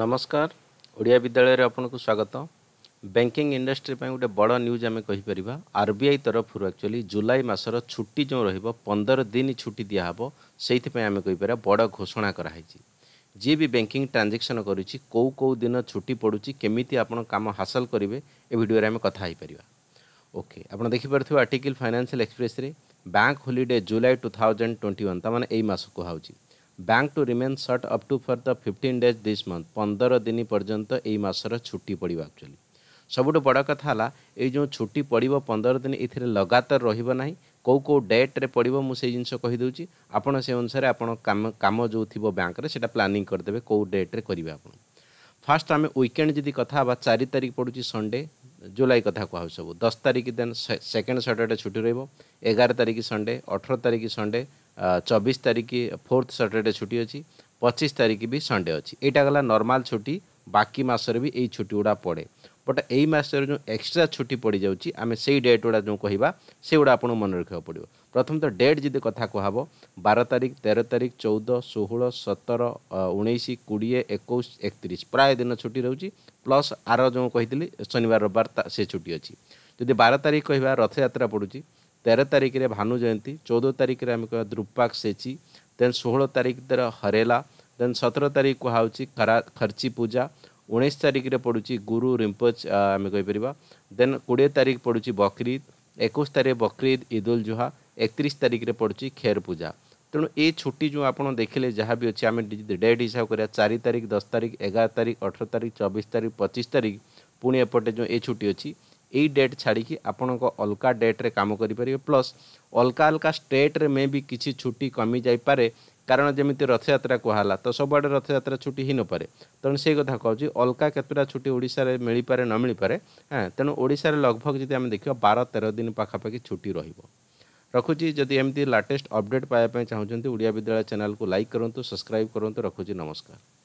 ନମସ୍କାର ଓଡ଼ିଆ ବିଦ୍ୟାଳୟରେ ଆପଣଙ୍କୁ ସ୍ୱାଗତ ବ୍ୟାଙ୍କିଂ ଇଣ୍ଡଷ୍ଟ୍ରି ପାଇଁ ଗୋଟେ ବଡ଼ ନ୍ୟୁଜ୍ ଆମେ କହିପାରିବା ଆର୍ ବି ଆଇ ତରଫରୁ ଆକ୍ଚୁଆଲି ଜୁଲାଇ ମାସର ଛୁଟି ଯେଉଁ ରହିବ ପନ୍ଦର ଦିନ ଛୁଟି ଦିଆହେବ ସେଇଥିପାଇଁ ଆମେ କହିପାରିବା ବଡ଼ ଘୋଷଣା କରାହେଇଛି ଯିଏ ବି ବ୍ୟାଙ୍କିଂ ଟ୍ରାଞ୍ଜାକ୍ସନ୍ କରୁଛି କେଉଁ କେଉଁ ଦିନ ଛୁଟି ପଡ଼ୁଛି କେମିତି ଆପଣ କାମ ହାସଲ କରିବେ ଏ ଭିଡ଼ିଓରେ ଆମେ କଥା ହେଇପାରିବା ଓକେ ଆପଣ ଦେଖିପାରୁଥିବେ ଆର୍ଟିକିଲ୍ ଫାଇନାନ୍ସିଆଲ୍ ଏକ୍ସପ୍ରେସ୍ରେ bank holiday July two thousand twenty one ତା'ମାନେ ଏଇ ମାସ କୁହାହେଉଛି bank to remain shut up to for the fifteen days this month ପନ୍ଦର ଦିନ ପର୍ଯ୍ୟନ୍ତ ଏଇ ମାସର ଛୁଟି ପଡ଼ିବ ଆକ୍ଚୁଆଲି ସବୁଠୁ ବଡ଼ କଥା ହେଲା ଏଇ ଯେଉଁ ଛୁଟି ପଡ଼ିବ ପନ୍ଦର ଦିନ ଏଥିରେ ଲଗାତାର ରହିବ ନାହିଁ କେଉଁ କେଉଁ ଡେଟ୍ରେ ପଡ଼ିବ ମୁଁ ସେଇ ଜିନିଷ କହିଦେଉଛି ଆପଣ ସେ ଅନୁସାରେ ଆପଣ କାମ କାମ ଯେଉଁ ଥିବ ବ୍ୟାଙ୍କରେ ସେଇଟା ପ୍ଲାନିଂ କରିଦେବେ କେଉଁ ଡେଟ୍ରେ କରିବେ ଆପଣ ଫାଷ୍ଟ ଆମେ ୱିକେଣ୍ଡ ଯଦି କଥା ହେବା ଚାରି ତାରିଖ ପଡ଼ୁଛି ସନ୍ଡେ ଜୁଲାଇ କଥା କୁହା ହେଉଛି ସବୁ ଦଶ ତାରିଖ ଦେନ୍ ସେକେଣ୍ଡ ସଟର୍ଡ଼େ ଛୁଟି ରହିବ ଏଗାର ତାରିଖ ସନ୍ଡେ ଅଠର ତାରିଖ ସନ୍ଡେ চবিশ তারিখ ফোর্থ স্যাটরডে ছুটি অছি পঁচিশ তারিখ বি সন্ডে অছি এইটা গলা নর্মাল ছুটি বাকি মাসরে বি এই ছুটি গুড়া পড়ে বট এই মাসের যে এক্সট্রা ছুটি পড়ি যাচ্ছি আমি সেই ডেট গুড়া যে কহবা সেগুড়া আপনার মনে রাখা পড়ব প্রথমত ডেট যদি কথা কুহব বার তারিখ তের তারিখ চৌদ ষোহল সতর উনিশ কোড়িয়ে একুশ একত্রিশ প্রায় দিন ছুটি রয়েছে প্লস আর যে কহিলি শনিবার রবিবার সে ছুটি অছি যদি বার তারিখ কহবা রথযাত্রা পড়ুছি तेर तारिख में भानु जयंती चौदह तारिख में आम कह द्रुपाक सेची देन षोह तारीख तर हरेला देन सतर तारीख कहा खर्ची पूजा उन्नीस तारिख में पड़ुची गुरु रिम्पोच आम कहीपर देन कोड़े तारीख पड़ुची बकरीद एक तारीख बकरीद ईद उल जुहा एक एकतीस तारीख रे पड़ुची खेर पूजा तेणु ये छुट्टी जो आप देखे जहाँ भी अच्छे आम डेट हिसाब कर चार तारीख दस तारीख एगार तारीख अठर तारीख चबीस तारिख पचिश तारीख पुणी एपटे जो ये छुट्टी अच्छी ଏଇ ଡେଟ୍ ଛାଡ଼ିକି ଆପଣଙ୍କ ଅଲଗା ଡେଟ୍ରେ କାମ କରିପାରିବେ ପ୍ଲସ୍ ଅଲଗା ଅଲଗା ଷ୍ଟେଟ୍ରେ ମେ ବି କିଛି ଛୁଟି କମିଯାଇପାରେ କାରଣ ଯେମିତି ରଥଯାତ୍ରା କୁହାହେଲା ତ ସବୁଆଡ଼େ ରଥଯାତ୍ରା ଛୁଟି ହେଇନପାରେ ତେଣୁ ସେଇ କଥା କହୁଛି ଅଲଗା କେତେଟା ଛୁଟି ଓଡ଼ିଶାରେ ମିଳିପାରେ ନ ମିଳିପାରେ ହଁ ତେଣୁ ଓଡ଼ିଶାରେ ଲଗଭଗ ଯଦି ଆମେ ଦେଖିବା ବାର ତେର ଦିନ ପାଖାପାଖି ଛୁଟି ରହିବ ରଖୁଛି ଯଦି ଏମିତି ଲାଟେଷ୍ଟ ଅପଡ଼େଟ୍ ପାଇବା ପାଇଁ ଚାହୁଁଛନ୍ତି ଓଡ଼ିଆ ବିଦ୍ୟାଳୟ ଚ୍ୟାନେଲକୁ ଲାଇକ୍ କରନ୍ତୁ ସବସ୍କ୍ରାଇବ୍ କରନ୍ତୁ ରଖୁଛି ନମସ୍କାର